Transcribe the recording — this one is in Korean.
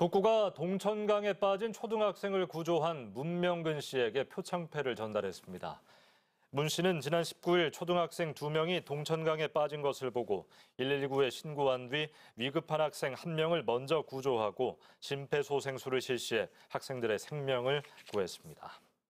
북구가 동천강에 빠진 초등학생을 구조한 문명근 씨에게 표창패를 전달했습니다. 문 씨는 지난 19일 초등학생 2명이 동천강에 빠진 것을 보고 119에 신고한 뒤 위급한 학생 1명을 먼저 구조하고 심폐소생술을 실시해 학생들의 생명을 구했습니다.